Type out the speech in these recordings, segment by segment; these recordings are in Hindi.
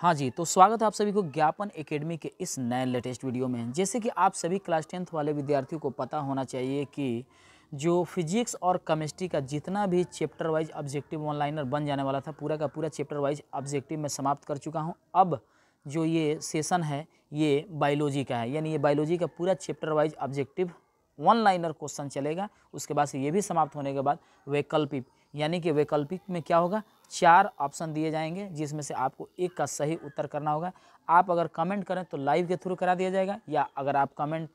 हाँ जी तो स्वागत है आप सभी को ज्ञापन एकेडमी के इस नए लेटेस्ट वीडियो में जैसे कि आप सभी क्लास टेंथ वाले विद्यार्थियों को पता होना चाहिए कि जो फिजिक्स और केमिस्ट्री का जितना भी चैप्टर वाइज ऑब्जेक्टिव ऑनलाइनर बन जाने वाला था पूरा का पूरा चैप्टर वाइज ऑब्जेक्टिव में समाप्त कर चुका हूँ अब जो ये सेशन है ये बायोलॉजी का है यानी ये बायोलॉजी का पूरा chapter wise objective one liner question चलेगा उसके बाद से ये भी समाप्त होने के बाद वैकल्पिक यानी कि वैकल्पिक में क्या होगा चार ऑप्शन दिए जाएंगे जिसमें से आपको एक का सही उत्तर करना होगा आप अगर कमेंट करें तो लाइव के थ्रू करा दिया जाएगा या अगर आप कमेंट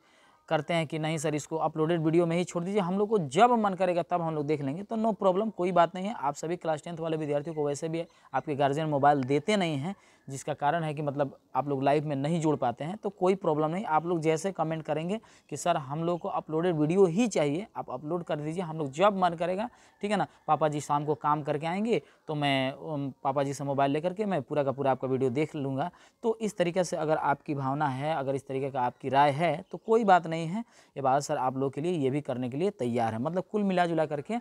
करते हैं कि नहीं सर इसको अपलोडेड वीडियो में ही छोड़ दीजिए हम लोग को जब मन करेगा तब हम लोग देख लेंगे तो नो प्रॉब्लम कोई बात नहीं है आप सभी क्लास टेंथ वाले विद्यार्थियों को वैसे भी आपके गार्जियन मोबाइल देते नहीं हैं जिसका कारण है कि मतलब आप लोग लाइव में नहीं जुड़ पाते हैं तो कोई प्रॉब्लम नहीं आप लोग जैसे कमेंट करेंगे कि सर हम लोग को अपलोडेड वीडियो ही चाहिए आप अपलोड कर दीजिए हम लोग जब मन करेगा ठीक है ना पापा जी शाम को काम करके आएंगे तो मैं पापा जी से मोबाइल लेकर के मैं पूरा का पूरा आपका वीडियो देख लूँगा तो इस तरीके से अगर आपकी भावना है अगर इस तरीके का आपकी राय है तो कोई बात नहीं है ये बात सर आप लोग के लिए ये भी करने के लिए तैयार है मतलब कुल मिला जुला करके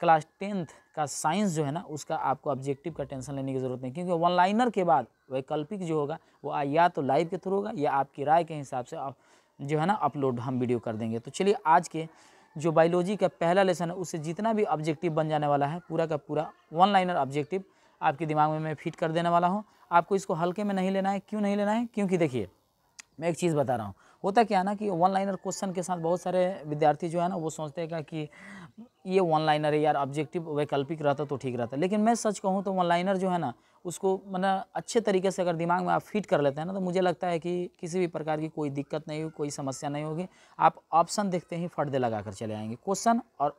क्लास टेंथ का साइंस जो है ना उसका आपको ऑब्जेक्टिव का टेंशन लेने की ज़रूरत नहीं क्योंकि वन लाइनर के बाद वैकल्पिक जो होगा वो या तो लाइव के थ्रू होगा या आपकी राय के हिसाब से जो है ना अपलोड हम वीडियो कर देंगे तो चलिए आज के जो बायोलॉजी का पहला लेसन है उससे जितना भी ऑब्जेक्टिव बन जाने वाला है पूरा का पूरा वन लाइनर ऑब्जेक्टिव आपके दिमाग में मैं फिट कर देने वाला हूँ आपको इसको हल्के में नहीं लेना है क्यों नहीं लेना है क्योंकि देखिए मैं एक चीज़ बता रहा हूँ होता क्या है ना कि वन लाइनर क्वेश्चन के साथ बहुत सारे विद्यार्थी जो है ना वो सोचते हैं कि ये वन लाइनर है यार ऑब्जेक्टिव वैकल्पिक रहता तो ठीक रहता लेकिन मैं सच कहूँ तो वन लाइनर जो है ना उसको मतलब अच्छे तरीके से अगर दिमाग में आप फिट कर लेते हैं ना तो मुझे लगता है कि किसी भी प्रकार की कोई दिक्कत नहीं होगी कोई समस्या नहीं होगी आप ऑप्शन देखते ही फटदे लगा कर चले आएंगे क्वेश्चन और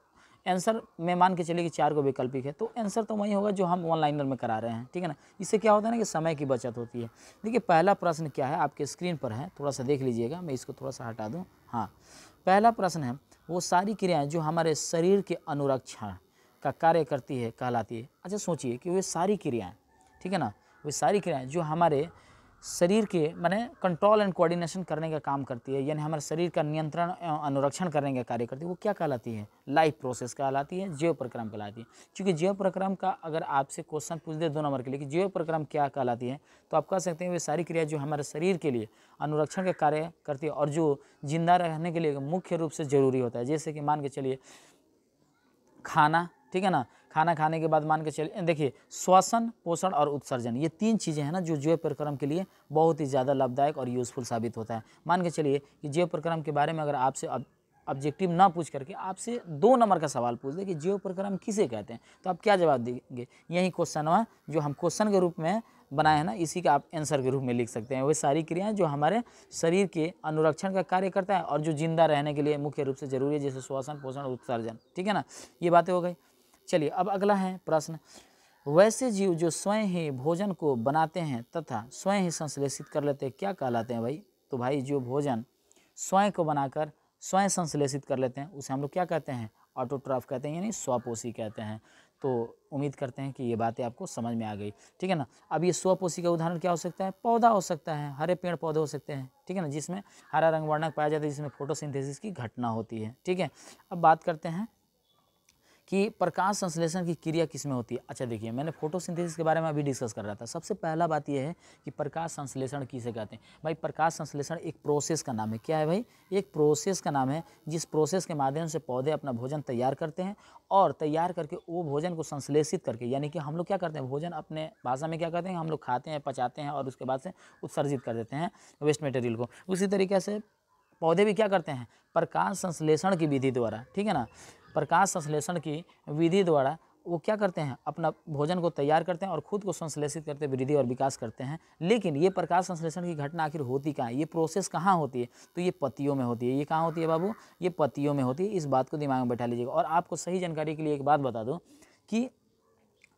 आंसर मैं मान के चलिए कि चार को वैकल्पिक है तो आंसर तो वही होगा जो हम ऑनलाइनर में करा रहे हैं ठीक है ना इससे क्या होता है ना कि समय की बचत होती है देखिए पहला प्रश्न क्या है आपके स्क्रीन पर है थोड़ा सा देख लीजिएगा मैं इसको थोड़ा सा हटा दूँ हाँ पहला प्रश्न है वो सारी क्रियाएं जो हमारे शरीर के अनुरक्षण का कार्य करती है कहलाती है अच्छा सोचिए कि वे सारी क्रियाएं ठीक है ना वे सारी क्रियाएं जो हमारे शरीर के माने कंट्रोल एंड कोऑर्डिनेशन करने का काम करती है यानी हमारे शरीर का नियंत्रण अनुरक्षण करने का कार्य करती है वो क्या कहलाती है लाइफ प्रोसेस कहलाती है जीव प्रक्रम कहलाती है क्योंकि जीव प्रक्रम का अगर आपसे क्वेश्चन पूछ दे दो नंबर के लिए कि जीव प्रक्रम क्या कहलाती है तो आप कह सकते हैं वे सारी क्रिया जो हमारे शरीर के लिए अनुरक्षण का कार्य करती है और जो जिंदा रहने के लिए मुख्य रूप से ज़रूरी होता है जैसे कि मान के चलिए खाना ठीक है ना खाना खाने के बाद मान के चलिए देखिए श्वसन पोषण और उत्सर्जन ये तीन चीज़ें हैं ना जो जैव प्रक्रम के लिए बहुत ही ज़्यादा लाभदायक और यूज़फुल साबित होता है मान के चलिए कि जैव प्रक्रम के बारे में अगर आपसे अब ऑब्जेक्टिव ना पूछ करके आपसे दो नंबर का सवाल पूछ दे कि जीव प्रक्रम किसे कहते हैं तो आप क्या जवाब देंगे यही क्वेश्चन है जो हम क्वेश्चन के रूप में बनाए हैं ना इसी का आप आंसर के रूप में लिख सकते हैं वही सारी क्रियाएं जो हमारे शरीर के अनुरक्षण का कार्य करता है और जो जिंदा रहने के लिए मुख्य रूप से जरूरी है जैसे श्वासन पोषण उत्सर्जन ठीक है ना ये बातें हो गई चलिए अब अगला है प्रश्न वैसे जीव जो स्वयं ही भोजन को बनाते हैं तथा स्वयं ही संश्लेषित कर लेते हैं क्या कहलाते हैं भाई तो भाई जो भोजन स्वयं को बनाकर स्वयं संश्लेषित कर लेते हैं उसे हम लोग क्या कहते हैं ऑटोट्राफ कहते हैं यानी स्वपोषी कहते हैं तो उम्मीद करते हैं कि ये बातें आपको समझ में आ गई ठीक है ना अब ये स्वपोषी का उदाहरण क्या हो सकता है पौधा हो सकता है हरे पेड़ पौधे हो सकते हैं ठीक है ना जिसमें हरा रंग वर्णक पाया जाता है जिसमें फोटोसिंथेसिस की घटना होती है ठीक है अब बात करते हैं कि प्रकाश संश्लेषण की क्रिया किस में होती है अच्छा देखिए मैंने फोटोसिंथेसिस के बारे में अभी डिस्कस कर रहा था सबसे पहला बात यह है कि प्रकाश संश्लेषण किसे कहते हैं भाई प्रकाश संश्लेषण एक प्रोसेस का नाम है क्या है भाई एक प्रोसेस का नाम है जिस प्रोसेस के माध्यम से पौधे अपना भोजन तैयार करते हैं और तैयार करके वो भोजन को संश्लेषित करके यानी कि हम लोग क्या करते हैं भोजन अपने भाषा में क्या करते हैं हम लोग खाते हैं पचाते हैं और उसके बाद से उत्सर्जित कर देते हैं वेस्ट मटेरियल को उसी तरीके से पौधे भी क्या करते हैं प्रकाश संश्लेषण की विधि द्वारा ठीक है ना प्रकाश संश्लेषण की विधि द्वारा वो क्या करते हैं अपना भोजन को तैयार करते हैं और खुद को संश्लेषित करते वृद्धि और विकास करते हैं लेकिन ये प्रकाश संश्लेषण की घटना आखिर होती कहाँ ये प्रोसेस कहाँ होती है तो ये पतियों में होती है ये कहाँ होती है बाबू ये पतियों में होती है इस बात को दिमाग में बैठा लीजिएगा और आपको सही जानकारी के लिए एक बात बता दूँ कि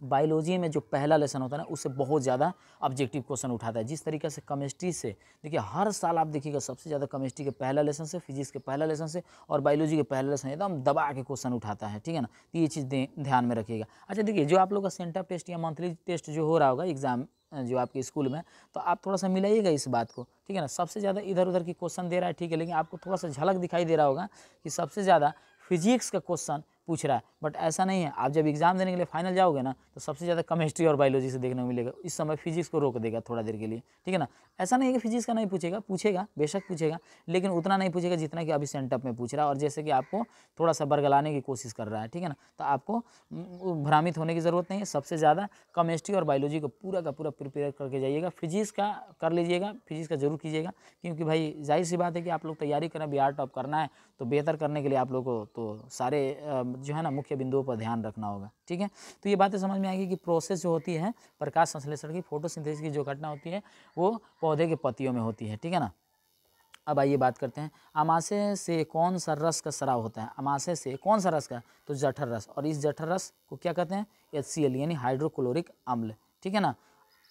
बायोलॉजी में जो पहला लेसन होता है ना उससे बहुत ज़्यादा ऑब्जेक्टिव क्वेश्चन उठाता है जिस तरीके से केमिस्ट्री से देखिए हर साल आप देखिएगा सबसे ज़्यादा केमिस्ट्री के पहला लेसन से फिजिक्स के पहला लेसन से और बायोलॉजी के पहला लेसन एकदम दबा के क्वेश्चन उठाता है ठीक है ना तो ये चीज़ ध्यान में रखिएगा अच्छा देखिए जो आप लोग का सेंटअप टेस्ट या मंथली टेस्ट जो हो रहा होगा एग्जाम जो आपके स्कूल में तो आप थोड़ा सा मिलाइएगा इस बात को ठीक है ना सबसे ज़्यादा इधर उधर की क्वेश्चन दे रहा है ठीक है लेकिन आपको थोड़ा सा झलक दिखाई दे रहा होगा कि सबसे ज़्यादा फिजिक्स का क्वेश्चन पूछ रहा है बट ऐसा नहीं है आप जब एग्ज़ाम देने के लिए फाइनल जाओगे ना तो सबसे ज़्यादा केमिस्ट्री और बायोलॉजी से देखने को मिलेगा इस समय फिजिक्स को रोक देगा थोड़ा देर के लिए ठीक है ना ऐसा नहीं है कि फिजिक्स का नहीं पूछेगा पूछेगा बेशक पूछेगा लेकिन उतना नहीं पूछेगा जितना कि अभी सेंटअप में पूछ रहा है और जैसे कि आपको थोड़ा सा बरगलाने की कोशिश कर रहा है ठीक है ना तो आपको भ्रमित होने की ज़रूरत नहीं है सबसे ज़्यादा केमिस्ट्री और बायोलॉजी को पूरा का पूरा प्रिपेयर करके जाइएगा फिजिक्स का कर लीजिएगा फिजिक्स का जरूर कीजिएगा क्योंकि भाई जाहिर सी बात है कि आप लोग तैयारी करें बिहार टॉप करना है तो बेहतर करने के लिए आप लोग को तो सारे जो है ना मुख्य बिंदुओं पर ध्यान रखना होगा ठीक है तो ये बातें समझ में आएगी कि प्रोसेस जो होती है प्रकाश संश्लेषण की फोटोसिंथेसिस की जो घटना होती है वो पौधे के पतियों में होती है ठीक है ना अब आइए बात करते हैं अमाशय से कौन सा रस का शराब होता है अमाशय से कौन सा रस का तो जठर रस और इस जठर रस को क्या कहते हैं एच यानी हाइड्रोक्लोरिक अम्ल ठीक है ना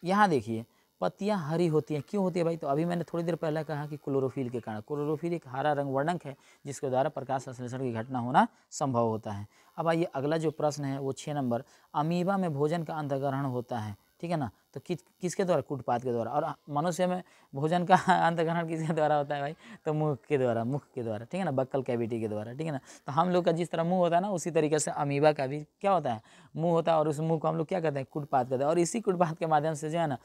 यहाँ देखिए पत्तियाँ हरी होती हैं क्यों होती है भाई तो अभी मैंने थोड़ी देर पहले कहा कि क्लोरोफिल के कारण क्लोरोफिल एक हरा रंग वर्णक है जिसके द्वारा प्रकाश संश्लेषण की घटना होना संभव होता है अब आइए अगला जो प्रश्न है वो छः नंबर अमीबा में भोजन का अंतग्रहण होता है ठीक है ना तो कि, किसके द्वारा कुटपात के द्वारा और मनुष्य में भोजन का ग्रहण किसके द्वारा होता है भाई तो मुख के द्वारा मुख के द्वारा ठीक है ना बक्कल कैविटी के द्वारा ठीक है ना तो हम लोग का जिस तरह मुंह होता है ना उसी तरीके से अमीबा का भी क्या होता है मुंह होता है और उस मुंह को हम लोग क्या कहते हैं कुटपात कहते हैं और इसी कुटपात के माध्यम से जो है ना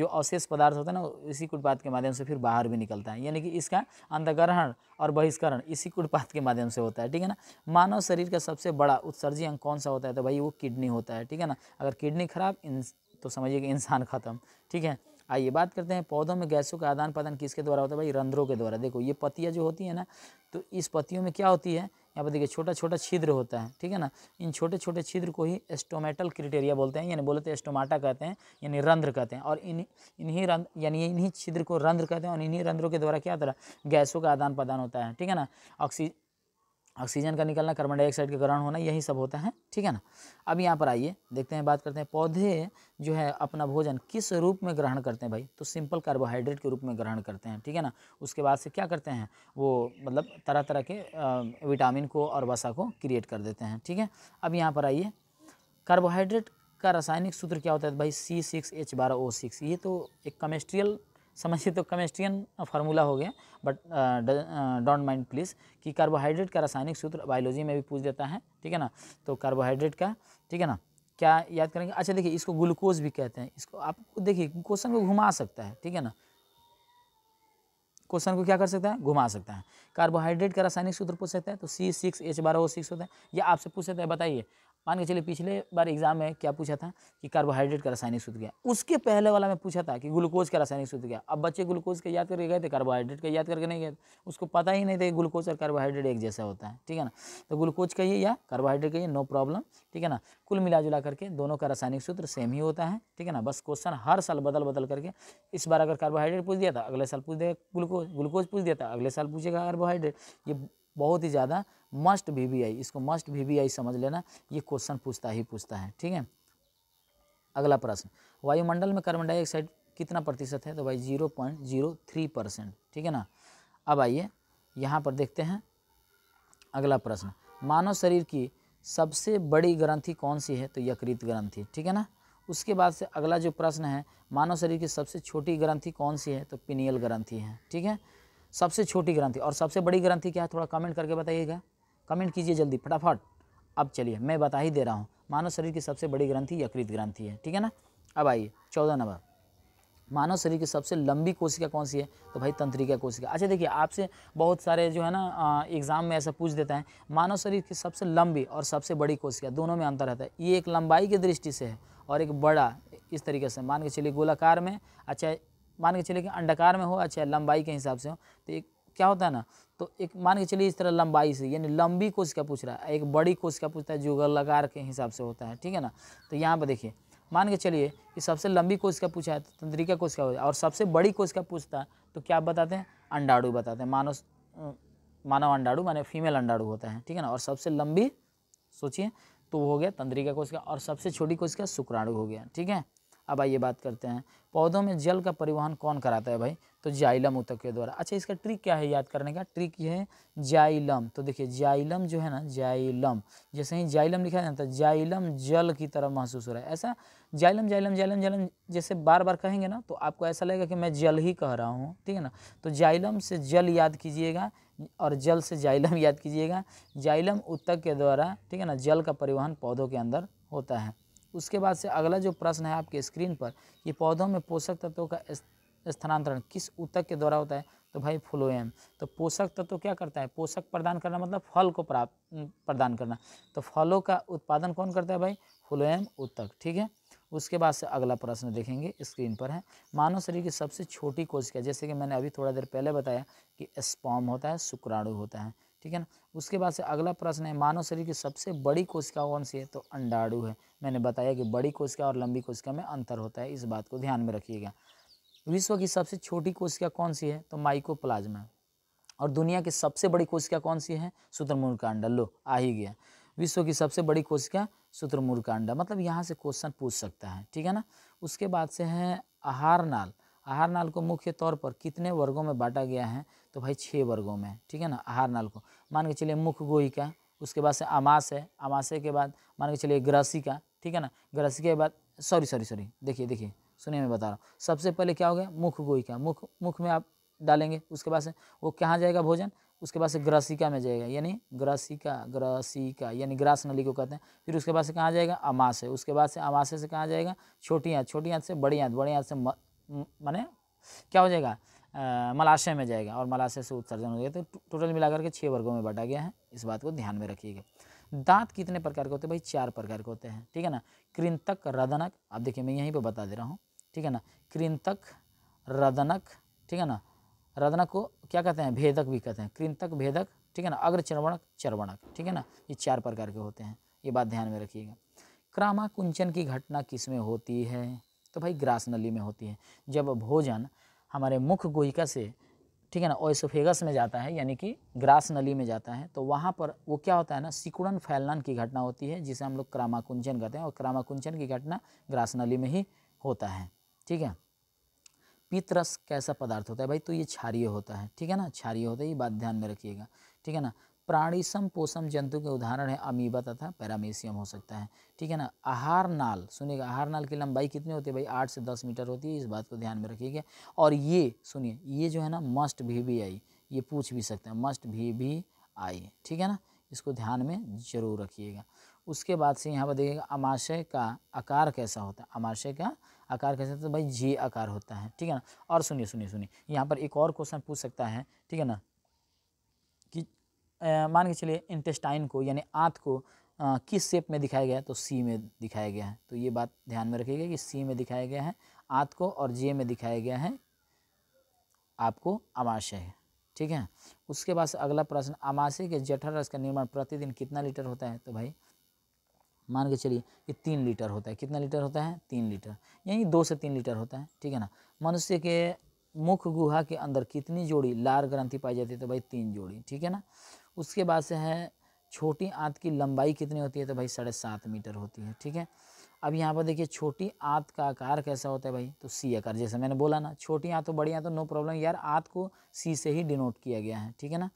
जो अवशेष पदार्थ होता है ना इसी कुटपात के माध्यम से फिर बाहर भी निकलता है यानी कि इसका अंतग्रहण और बहिष्करण इसी कुटपात के माध्यम से होता है ठीक है ना मानव शरीर का सबसे बड़ा उत्सर्जी अंग कौन सा होता है तो भाई वो किडनी होता है ठीक है ना अगर किडनी खराब तो समझिए कि इंसान ख़त्म ठीक है आइए बात करते हैं पौधों में गैसों का आदान प्रदान किसके द्वारा होता है भाई रंध्रों के द्वारा देखो ये पत्तियाँ जो होती है ना तो इस पत्तियों में क्या होती है यहाँ पर देखिए छोटा छोटा छिद्र होता है ठीक है ना इन छोटे छोटे छिद्र को ही एस्टोमेटल क्रिटेरिया बोलते हैं यानी बोलते हैं एस्टोमाटा कहते हैं यानी रंध्र कहते हैं और इन इन्हीं रंध यानी इन्हीं छिद्र को रंध्र कहते हैं और इन्हीं रंध्रों के द्वारा क्या होता है गैसों का आदान प्रदान होता है ठीक है ना ऑक्सी ऑक्सीजन का निकलना कार्बन डाइऑक्साइड का ग्रहण होना यही सब होता है ठीक है ना अब यहाँ पर आइए देखते हैं बात करते हैं पौधे जो है अपना भोजन किस रूप में ग्रहण करते हैं भाई तो सिंपल कार्बोहाइड्रेट के रूप में ग्रहण करते हैं ठीक है ना उसके बाद से क्या करते हैं वो मतलब तरह तरह के विटामिन को और वसा को क्रिएट कर देते हैं ठीक है अब यहाँ पर आइए कार्बोहाइड्रेट का रासायनिक सूत्र क्या होता है भाई सी सिक्स एच बारह ओ सिक्स ये तो एक कमेस्ट्रियल समझिए तो केमिस्ट्रियन फार्मूला हो गया बट डोंट माइंड प्लीज़ कि कार्बोहाइड्रेट का रासायनिक सूत्र बायोलॉजी में भी पूछ देता है ठीक है ना तो कार्बोहाइड्रेट का ठीक है ना क्या याद करेंगे अच्छा देखिए इसको ग्लूकोज भी कहते हैं इसको आप देखिए क्वेश्चन को घुमा सकता है ठीक है ना क्वेश्चन को क्या कर सकता है घुमा सकता है कार्बोहाइड्रेट का रासायनिक सूत्र पूछ सकता है तो सी सिक्स एच बारह ओ सिक्स होता है या आपसे पूछ सकता है बताइए मान के चलिए पिछले बार एग्जाम में क्या पूछा था कि कार्बोहाइड्रेट का रासायनिक सूत्र क्या उसके पहले वाला में पूछा था कि ग्लूकोज का रासायनिक सूत्र क्या अब बच्चे ग्लूकोज का याद करके गए थे कार्बोहाइड्रेट का याद करके नहीं गए उसको पता ही नहीं था कि ग्लूकोज और कार्बोहाइड्रेट एक जैसा होता है ठीक है ना तो ग्लूकोज कहिए या कार्बोहाइड्रेट कहिए नो प्रॉब्लम ठीक है ना कुल मिला जुला करके दोनों का रासायनिक सूत्र सेम ही होता है ठीक है ना बस क्वेश्चन हर साल बदल बदल करके इस बार अगर कार्बोहाइड्रेट पूछ दिया था अगले साल पूछ देगा ग्लूकोज ग्लूकोज पूछ दिया था अगले साल पूछेगा कार्बोहाइड्रेट ये बहुत ही ज़्यादा मस्ट वी इसको मस्ट वी समझ लेना ये क्वेश्चन पूछता ही पूछता है ठीक है अगला प्रश्न वायुमंडल में कार्बन डाइऑक्साइड कितना प्रतिशत है तो भाई zero point zero three percent ठीक है ना अब आइए यहाँ पर देखते हैं अगला प्रश्न मानव शरीर की सबसे बड़ी ग्रंथि कौन सी है तो यकृत ग्रंथि ठीक है ना उसके बाद से अगला जो प्रश्न है मानव शरीर की सबसे छोटी ग्रंथि कौन सी है तो पिनियल ग्रंथि है ठीक है सबसे छोटी ग्रंथि और सबसे बड़ी ग्रंथि क्या है थोड़ा कमेंट करके बताइएगा कमेंट कीजिए जल्दी फटाफट अब चलिए मैं बता ही दे रहा हूँ मानव शरीर की सबसे बड़ी ग्रंथि यकृत ग्रंथि है ठीक है ना अब आइए चौदह नंबर मानव शरीर की सबसे लंबी कोशिका कौन सी है तो भाई तंत्रिका कोशिका अच्छा देखिए आपसे बहुत सारे जो है ना एग्ज़ाम में ऐसा पूछ देता है मानव शरीर की सबसे लंबी और सबसे बड़ी कोशिका दोनों में अंतर रहता है ये एक लंबाई की दृष्टि से है और एक बड़ा इस तरीके से मान के चलिए गोलाकार में अच्छा मान के चलिए कि अंडाकार में हो अच्छा लंबाई के हिसाब से हो तो एक क्या होता है ना तो एक मान के चलिए इस तरह लंबाई से यानी लंबी कोशिका पूछ रहा है एक बड़ी कोशिका पूछता है जो लगार के हिसाब से होता है ठीक है ना तो यहाँ पर देखिए मान के चलिए कि सबसे लंबी कोशिका पूछा है तो तंत्रिका कोशिका होता है और सबसे बड़ी कोशिका पूछता है तो क्या बताते हैं अंडाणु बताते हैं मानव मानव अंडाणु माने फीमेल अंडाणु होता है ठीक है ना और सबसे लंबी सोचिए तो हो गया तंत्रिका कोशिका और सबसे छोटी कोशिका शुक्राणु हो गया ठीक है अब आइए बात करते हैं पौधों में जल का परिवहन कौन कराता है भाई तो जाइलम उतक के द्वारा अच्छा इसका ट्रिक क्या है याद करने का ट्रिक ये है जाइलम तो देखिए जाइलम जो है ना जाइलम जैसे ही जाइलम लिखा जाता है जाइलम जल की तरह महसूस हो रहा है ऐसा जाइलम जाइलम जाइलम जाइलम जैसे बार बार कहेंगे ना तो आपको ऐसा लगेगा कि मैं जल ही कह रहा हूँ ठीक है ना तो जाइलम से जल याद कीजिएगा और जल से जाइलम याद कीजिएगा जाइलम उत्तक के द्वारा ठीक है ना जल का परिवहन पौधों के अंदर होता है उसके बाद से अगला जो प्रश्न है आपके स्क्रीन पर ये पौधों में पोषक तत्वों का स्थानांतरण किस ऊतक के द्वारा होता है तो भाई फ्लोएम तो पोषक तत्व तो क्या करता है पोषक प्रदान करना मतलब फल को प्राप्त प्रदान करना तो फलों का उत्पादन कौन करता है भाई फ्लोएम ऊतक ठीक है उसके बाद से अगला प्रश्न देखेंगे स्क्रीन पर है मानव शरीर की सबसे छोटी कोशिका जैसे कि मैंने अभी थोड़ा देर पहले बताया कि स्पॉम होता है शुक्राणु होता है ठीक है ना उसके बाद से अगला प्रश्न है मानव शरीर की सबसे बड़ी कोशिका कौन सी है तो अंडाणु है मैंने बताया कि बड़ी कोशिका और लंबी कोशिका में अंतर होता है इस बात को ध्यान में रखिएगा विश्व की सबसे छोटी कोशिका कौन सी है तो माइकोप्लाज्मा और दुनिया की सबसे बड़ी कोशिका कौन सी है कांडा लो आ ही गया विश्व की सबसे बड़ी कोशिका कांडा मतलब यहाँ से क्वेश्चन पूछ सकता है ठीक है ना उसके बाद से है आहार नाल आहार नाल को मुख्य तौर पर कितने वर्गों में बांटा गया है तो भाई छः वर्गों में ठीक है ना आहार नाल को मान के चलिए मुख गोहिका उसके बाद से आमाश है आमाशे के बाद मान के चलिए ग्रसिका ठीक है ना ग्रसिका के बाद सॉरी सॉरी सॉरी देखिए देखिए सुनिए मैं बता रहा हूँ सबसे पहले क्या हो गया मुख गोई का मुख मुख में आप डालेंगे उसके बाद से वो कहाँ जाएगा भोजन उसके बाद से ग्रसिका में जाएगा यानी ग्रसिका ग्रसिका यानी ग्रास नली को कहते हैं फिर उसके बाद से कहाँ जाएगा अमाशय उसके बाद से अमाशय से कहाँ जाएगा छोटी हाथ छोटी हाथ से बड़ी हाथ बड़ी हाथ से माने क्या हो जाएगा मलाशय में जाएगा और मलाशय से उत्सर्जन हो जाएगा तो टोटल मिलाकर के छः वर्गों में बांटा गया है इस बात को ध्यान में रखिएगा दांत कितने प्रकार के होते हैं भाई चार प्रकार के होते हैं ठीक है ना कृंतक रदनक आप देखिए मैं यहीं पर बता दे रहा हूँ ठीक है ना कृंतक रदनक ठीक है ना रदनक को क्या कहते हैं भेदक भी कहते हैं कृंतक भेदक ठीक है ना अग्र चरवणक चरवणक ठीक है ना ये चार प्रकार के होते हैं ये बात ध्यान में रखिएगा कुंचन की घटना किस में होती है तो भाई ग्रास नली में होती है जब भोजन हमारे मुख गोहिका से ठीक है ना ओसोफेगस में जाता है यानी कि ग्रास नली में जाता है तो वहाँ पर वो क्या होता है ना सिकुड़न फैलन की घटना होती है जिसे हम लोग क्रामाकुंचन कहते हैं और क्रामाकुंचन की घटना ग्रास नली में ही होता है ठीक है पितरस कैसा पदार्थ होता है भाई तो ये क्षारिय होता है ठीक है ना क्षारिय होता है ये बात ध्यान में रखिएगा ठीक है ना प्राणीसम पोषम जंतु के उदाहरण है अमीबा तथा पैरामेशियम हो सकता है ठीक है ना आहार नाल सुनिएगा आहार नाल की लंबाई कितनी होती है भाई आठ से दस मीटर होती है इस बात को ध्यान में रखिएगा और ये सुनिए ये जो है ना मस्ट भी भी आई ये पूछ भी सकते हैं मस्ट भी भी आई ठीक है ना इसको ध्यान में जरूर रखिएगा उसके बाद से यहाँ पर देखिएगा अमाशय का आकार कैसा होता है अमाशय का आकार कैसे तो भाई जे आकार होता है ठीक है ना और सुनिए सुनिए सुनिए यहाँ पर एक और क्वेश्चन पूछ सकता है ठीक है ना कि मान के चलिए इंटेस्टाइन को यानी आँत को आ, किस शेप में दिखाया गया है तो सी में दिखाया गया है तो ये बात ध्यान में रखिएगा कि सी में दिखाया गया है आँत को और जे में दिखाया गया है आपको आमाशय ठीक है उसके बाद अगला प्रश्न आमाशय के जठर रस का निर्माण प्रतिदिन कितना लीटर होता है तो भाई मान के चलिए कि तीन लीटर होता है कितना लीटर होता है तीन लीटर यानी दो से तीन लीटर होता है ठीक है ना मनुष्य के मुख गुहा के अंदर कितनी जोड़ी लार ग्रंथि पाई जाती है तो भाई तीन जोड़ी ठीक है ना उसके बाद से है छोटी आँत की लंबाई कितनी होती है तो भाई साढ़े सात मीटर होती है ठीक है अब यहाँ पर देखिए छोटी आँत का आकार कैसा होता है भाई तो सी आकार जैसे मैंने बोला ना छोटी आँत तो बड़ी आँत तो नो प्रॉब्लम यार आँत को सी से ही डिनोट किया गया है ठीक है ना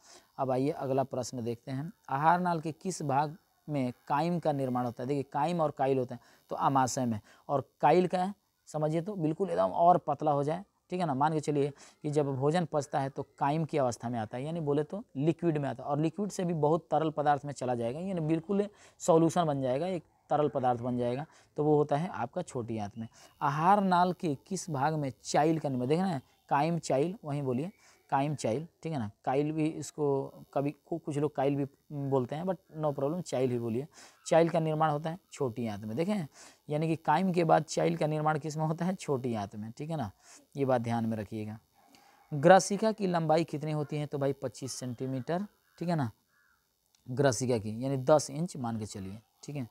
अब आइए अगला प्रश्न देखते हैं आहार नाल के किस भाग में काइम का निर्माण होता है देखिए काइम और काइल होते हैं तो आमाशय में और काइल का है समझिए तो बिल्कुल एकदम और पतला हो जाए ठीक है ना मान के चलिए कि जब भोजन पचता है तो कायम की अवस्था में आता है यानी बोले तो लिक्विड में आता है और लिक्विड से भी बहुत तरल पदार्थ में चला जाएगा यानी बिल्कुल सॉल्यूशन बन जाएगा एक तरल पदार्थ बन जाएगा तो वो होता है आपका छोटी आंत में आहार नाल के किस भाग में चाइल का निर्माण देखना है काइम चाइल वहीं बोलिए काइम चाइल ठीक है ना काइल भी इसको कभी कुछ लोग काइल भी बोलते हैं बट नो प्रॉब्लम चाइल ही बोलिए चाइल का निर्माण होता है छोटी आंत में देखें यानी कि काइम के बाद चाइल का निर्माण किस में होता है छोटी आंत में ठीक है ना ये बात ध्यान में रखिएगा ग्रसिका की लंबाई कितनी होती है तो भाई पच्चीस सेंटीमीटर ठीक है ना ग्रसिका की यानी दस इंच मान के चलिए ठीक है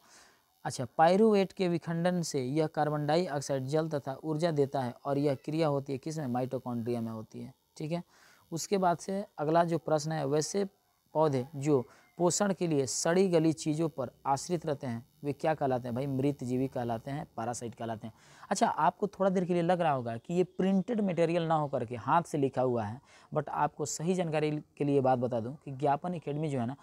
अच्छा पायरुवेट के विखंडन से यह कार्बन डाइऑक्साइड जल तथा ऊर्जा देता है और यह क्रिया होती है किस में माइटोकॉन्ड्रिया में होती है ठीक है उसके बाद से अगला जो प्रश्न है वैसे पौधे जो पोषण के लिए सड़ी गली चीज़ों पर आश्रित रहते हैं वे क्या कहलाते हैं भाई मृत जीवी कहलाते हैं पैरासाइट कहलाते हैं अच्छा आपको थोड़ा देर के लिए लग रहा होगा कि ये प्रिंटेड मटेरियल ना होकर के हाथ से लिखा हुआ है बट आपको सही जानकारी के लिए बात बता दूं कि ज्ञापन एकेडमी जो है ना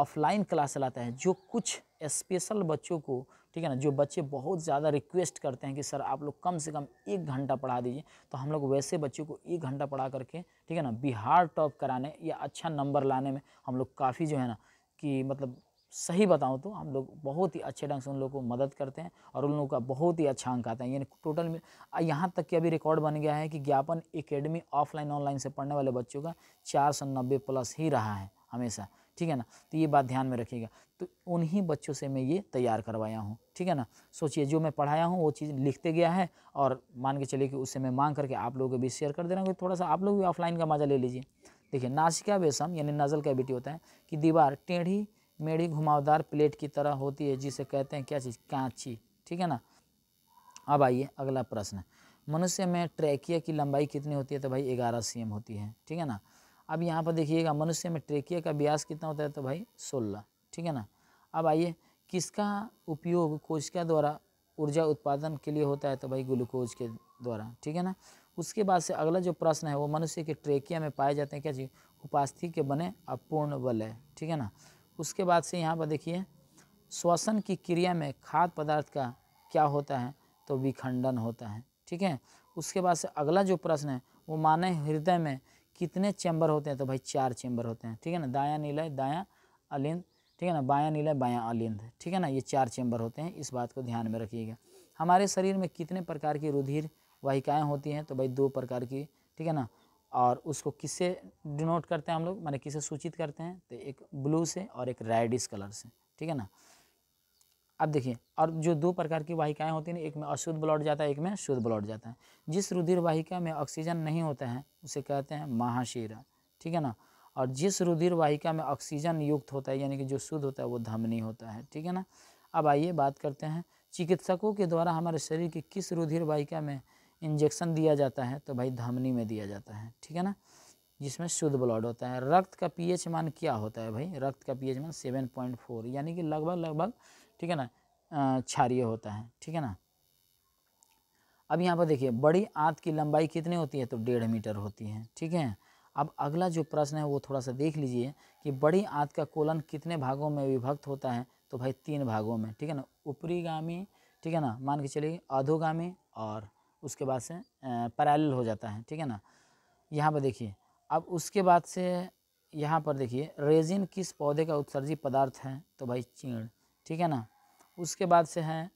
ऑफलाइन क्लास चलाता है जो कुछ स्पेशल बच्चों को ठीक है ना जो बच्चे बहुत ज़्यादा रिक्वेस्ट करते हैं कि सर आप लोग कम से कम एक घंटा पढ़ा दीजिए तो हम लोग वैसे बच्चों को एक घंटा पढ़ा करके ठीक है ना बिहार टॉप कराने या अच्छा नंबर लाने में हम लोग काफ़ी जो है ना कि मतलब सही बताऊँ तो हम लोग बहुत ही अच्छे ढंग से उन लोगों को मदद करते हैं और उन लोगों का बहुत ही अच्छा अंक आता है यानी टोटल में यहाँ तक कि अभी रिकॉर्ड बन गया है कि ज्ञापन एकेडमी ऑफलाइन ऑनलाइन से पढ़ने वाले बच्चों का चार सौ नब्बे प्लस ही रहा है हमेशा ठीक है ना तो ये बात ध्यान में रखिएगा तो उन्हीं बच्चों से मैं ये तैयार करवाया हूँ ठीक है ना सोचिए जो मैं पढ़ाया हूँ वो चीज़ लिखते गया है और मान के चलिए कि उससे मैं मांग करके आप लोगों के बीच शेयर कर दे रहा हूँ थोड़ा सा आप लोग भी ऑफलाइन का मजा ले लीजिए देखिए नासिका बेसम यानी नज़ल बेटी होता है कि दीवार टेढ़ी मेढ़ी घुमावदार प्लेट की तरह होती है जिसे कहते हैं क्या चीज़ कांची ठीक है ना अब आइए अगला प्रश्न मनुष्य में ट्रैकिया की लंबाई कितनी होती है तो भाई ग्यारह सी होती है ठीक है ना अब यहाँ पर देखिएगा मनुष्य में ट्रेकिया का ब्यास कितना होता है तो भाई सोलह ठीक है ना अब आइए किसका उपयोग कोशिका द्वारा ऊर्जा उत्पादन के लिए होता है तो भाई ग्लूकोज के द्वारा ठीक है ना उसके बाद से अगला जो प्रश्न है वो मनुष्य के ट्रेकिया में पाए जाते हैं क्या जी उपास्थि के बने अपूर्ण है ठीक है ना उसके बाद से यहाँ पर देखिए श्वसन की क्रिया में खाद्य पदार्थ का क्या होता है तो विखंडन होता है ठीक है उसके बाद से अगला जो प्रश्न है वो माने हृदय में कितने चैम्बर होते हैं तो भाई चार चैम्बर होते हैं ठीक है ना दाया नीलय दाया अलिंद ठीक है ना बायां नीला बायां आलिंद ठीक है ना ये चार चैम्बर होते हैं इस बात को ध्यान में रखिएगा हमारे शरीर में कितने प्रकार की रुधिर वाहिकाएँ होती हैं तो भाई दो प्रकार की ठीक है ना और उसको किससे डिनोट करते हैं हम लोग मैंने किससे सूचित करते हैं तो एक ब्लू से और एक रेडिस कलर से ठीक है ना अब देखिए और जो दो प्रकार की वाहिकाएं होती हैं एक में अशुद्ध ब्लड जाता है एक में शुद्ध ब्लड जाता है जिस रुधिर वाहिका में ऑक्सीजन नहीं होता है उसे कहते हैं महाशीरा ठीक है ना और जिस रुधिर वाहिका में ऑक्सीजन युक्त होता है यानी कि जो शुद्ध होता है वो धमनी होता है ठीक है ना अब आइए बात करते हैं चिकित्सकों के द्वारा हमारे शरीर की किस रुधिर वाहिका में इंजेक्शन दिया जाता है तो भाई धमनी में दिया जाता है ठीक है ना जिसमें शुद्ध ब्लड होता है रक्त का पीएच मान क्या होता है भाई रक्त का पीएच मान सेवन पॉइंट फोर यानी कि लगभग लगभग ठीक है ना क्षारिय होता है ठीक है ना अब यहाँ पर देखिए बड़ी आँत की लंबाई कितनी होती है तो डेढ़ मीटर होती है ठीक है अब अगला जो प्रश्न है वो थोड़ा सा देख लीजिए कि बड़ी आंत का कोलन कितने भागों में विभक्त होता है तो भाई तीन भागों में ठीक है ना ऊपरीगामी ठीक है ना मान के चलिए अधोगामी और उसके बाद से पैरेलल हो जाता है ठीक है ना यहाँ पर देखिए अब उसके बाद से यहाँ पर देखिए रेजिन किस पौधे का उत्सर्जी पदार्थ है तो भाई चीड़ ठीक है ना उसके बाद से है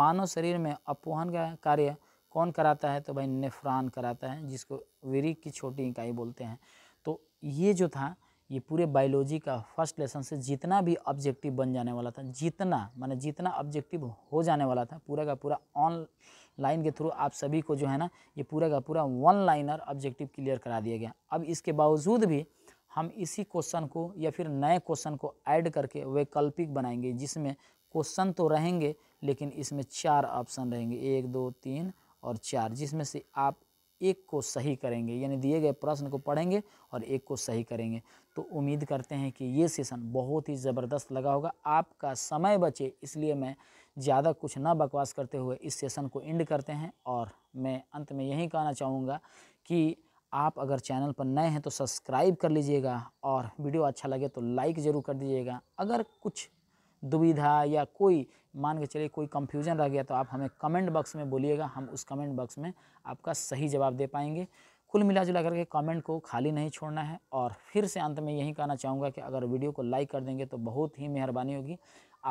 मानव शरीर में अपोहन का कार्य कौन कराता है तो भाई नेफ्रान कराता है जिसको वेरिक की छोटी इकाई बोलते हैं तो ये जो था ये पूरे बायोलॉजी का फर्स्ट लेसन से जितना भी ऑब्जेक्टिव बन जाने वाला था जितना माने जितना ऑब्जेक्टिव हो जाने वाला था पूरा का पूरा ऑनलाइन के थ्रू आप सभी को जो है ना ये पूरा का पूरा वन लाइनर ऑब्जेक्टिव क्लियर करा दिया गया अब इसके बावजूद भी हम इसी क्वेश्चन को या फिर नए क्वेश्चन को ऐड करके वैकल्पिक बनाएंगे जिसमें क्वेश्चन तो रहेंगे लेकिन इसमें चार ऑप्शन रहेंगे एक दो तीन और चार जिसमें से आप एक को सही करेंगे यानी दिए गए प्रश्न को पढ़ेंगे और एक को सही करेंगे तो उम्मीद करते हैं कि ये सेशन बहुत ही ज़बरदस्त लगा होगा आपका समय बचे इसलिए मैं ज़्यादा कुछ ना बकवास करते हुए इस सेशन को एंड करते हैं और मैं अंत में यही कहना चाहूँगा कि आप अगर चैनल पर नए हैं तो सब्सक्राइब कर लीजिएगा और वीडियो अच्छा लगे तो लाइक ज़रूर कर दीजिएगा अगर कुछ दुविधा या कोई मान के चलिए कोई कंफ्यूजन रह गया तो आप हमें कमेंट बॉक्स में बोलिएगा हम उस कमेंट बॉक्स में आपका सही जवाब दे पाएंगे कुल मिला जुला करके कमेंट को खाली नहीं छोड़ना है और फिर से अंत में यही कहना चाहूँगा कि अगर वीडियो को लाइक कर देंगे तो बहुत ही मेहरबानी होगी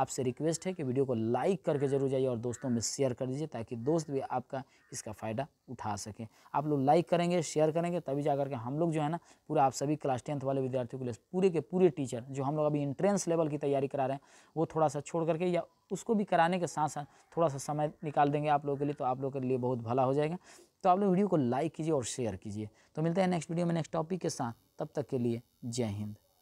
आपसे रिक्वेस्ट है कि वीडियो को लाइक करके जरूर जाइए और दोस्तों में शेयर कर दीजिए ताकि दोस्त भी आपका इसका फ़ायदा उठा सकें आप लोग लाइक करेंगे शेयर करेंगे तभी जा करके हम लोग जो है ना पूरा आप सभी क्लास टेंथ वाले विद्यार्थियों के लिए पूरे के पूरे टीचर जो हम लोग अभी इंट्रेंस लेवल की तैयारी करा रहे हैं वो थोड़ा सा छोड़ करके या उसको भी कराने के साथ साथ थोड़ा सा समय निकाल देंगे आप लोगों के लिए तो आप लोगों के लिए बहुत भला हो जाएगा तो आप लोग वीडियो को लाइक कीजिए और शेयर कीजिए तो मिलते हैं नेक्स्ट वीडियो में नेक्स्ट टॉपिक के साथ तब तक के लिए जय हिंद